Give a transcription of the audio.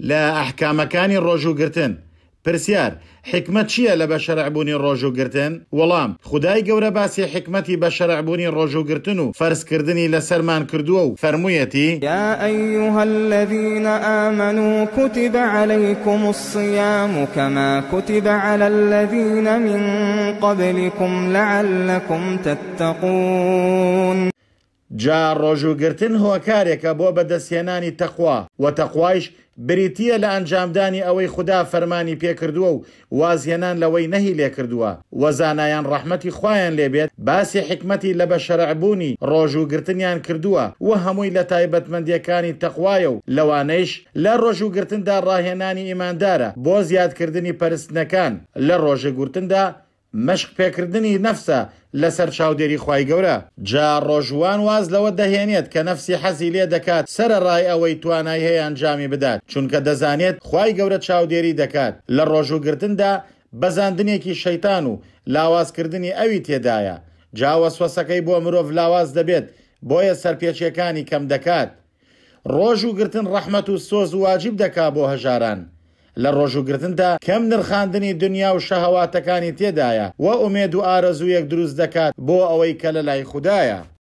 لا كان ئەحکامەکانی قرتن برسيار حكمت شيا لبشر عبوني شەرعبوونی قرتن ولام خداي گەورە باسی حكمتي بشر عبوني ڕۆژوگرتن قرتنو فرس كردني لسرمان كردوو فرميتي يا أيها الذين آمنوا كتب عليكم الصيام كما كتب على الذين من قبلكم لعلكم تتقون جا ڕۆژوگرتن هۆکارێکە بۆ بەدەستێنانی تەخوا و تەخوایش بریتە لە ئەنجامدانی ئەوەی خوددا فەرمانی پێکردووە و وازیێنان لەوەی نەهی لێ کردووە وەزانایان ڕەحمەتی خۆیان لێبێت باسی حکمەتی لە بە شەرعبوونی ڕۆژوگرتنیان کردووە و هەمووی لە تایبەتمەندیەکانی تەخوایە و لەوانەیش لە ڕۆژوگرتندا ڕاهێنانی ئیماندارە بۆ زیادکردنی پەرستنەکان لە ڕۆژەگرتندا مەشق پێکردنی نەفسە لەسەر چاودێری خی گەورە جا ڕۆژوان واز لەوە دەهێنێت کە نەفسی حەزی لێ دەکات سرە ڕای ئەوەی توانای هەیە ئەنجامی بدات چونکە دەزانێت خی گەورە چاودێری دەکات لە ڕۆژوگرتندا بەزاندنێکی شەیتان و لاوازکردنی ئەوی تێدایە جاوەسوەسەکەی بۆ مرۆڤ لاواز دەبێت بۆیە سەرپێچیەکانی کەم دەکات ڕۆژ و گرتن ڕەحمت و سۆز واجب دەکا بۆ هەژاران لە ڕۆژوگرتندا کەم نرخاندنی دنیا و شەهواتەکانی تێدایە و ئومێد و ئارەزوو یەک دروست دەکات بۆ ئەوەی کە لە لای خوددایە.